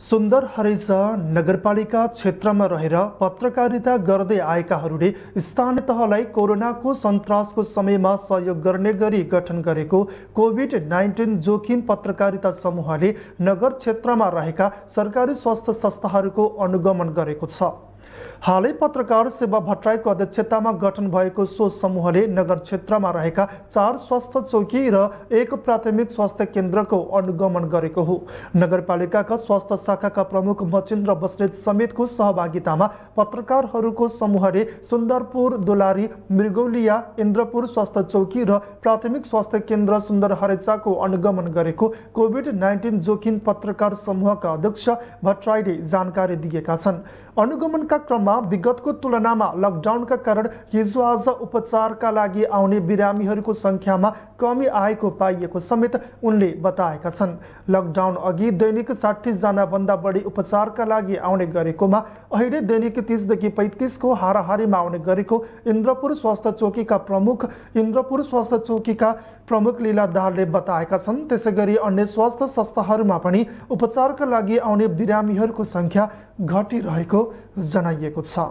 सुन्दर हरेज नगरपालिका क्षेत्रमा रहेर पत्रकारिता गर्दै आएकाहरूले स्थानीय तहलाई कोरोनाको सन्तासको समयमा सहयोग गर्ने गरी गठन गरेको कोभिड नाइन्टिन जोखिम पत्रकारिता समूहले नगर क्षेत्रमा रहेका सरकारी स्वास्थ्य संस्थाहरूको अनुगमन गरेको छ हालै पत्रकार सेवा भट्टराईको अध्यक्षतामा गठन भएको सो समूहले नगर क्षेत्रमा रहेका चार स्वास्थ्य चौकी र एक प्राथमिक स्वास्थ्य केन्द्रको अनुगमन गरेको हो नगरपालिकाका स्वास्थ्य शाखाका प्रमुख मचिन्द्र बस्नेत समेतको सहभागितामा पत्रकारहरूको समूहले सुन्दरपुर दोलारी मृगौलिया इन्द्रपुर स्वास्थ्य चौकी र प्राथमिक स्वास्थ्य केन्द्र सुन्दर हरेचाको अनुगमन गरेको कोभिड नाइन्टिन जोखिम पत्रकार समूहका अध्यक्ष भट्टराईले जानकारी दिएका छन् अनुगमन लकडाउनका क्रममा विगतको तुलनामा लकडाउनका कारण हिजो आज उपचारका लागि आउने बिरामीहरूको संख्यामा कमी आएको पाइएको समेत उनले बताएका छन् लकडाउन अघि दैनिक साठीजनाभन्दा बढी उपचारका लागि आउने गरेकोमा अहिले दैनिक तिसदेखि पैँतिसको हाराहारीमा आउने गरेको इन्द्रपुर स्वास्थ्य चौकीका प्रमुख इन्द्रपुर स्वास्थ्य चौकीका प्रमुख लीला दाहालले बताएका छन् त्यसै गरी अन्य स्वास्थ्य संस्थाहरूमा पनि उपचारका लागि आउने बिरामीहरूको सङ्ख्या घटिरहेको जनाइएको छ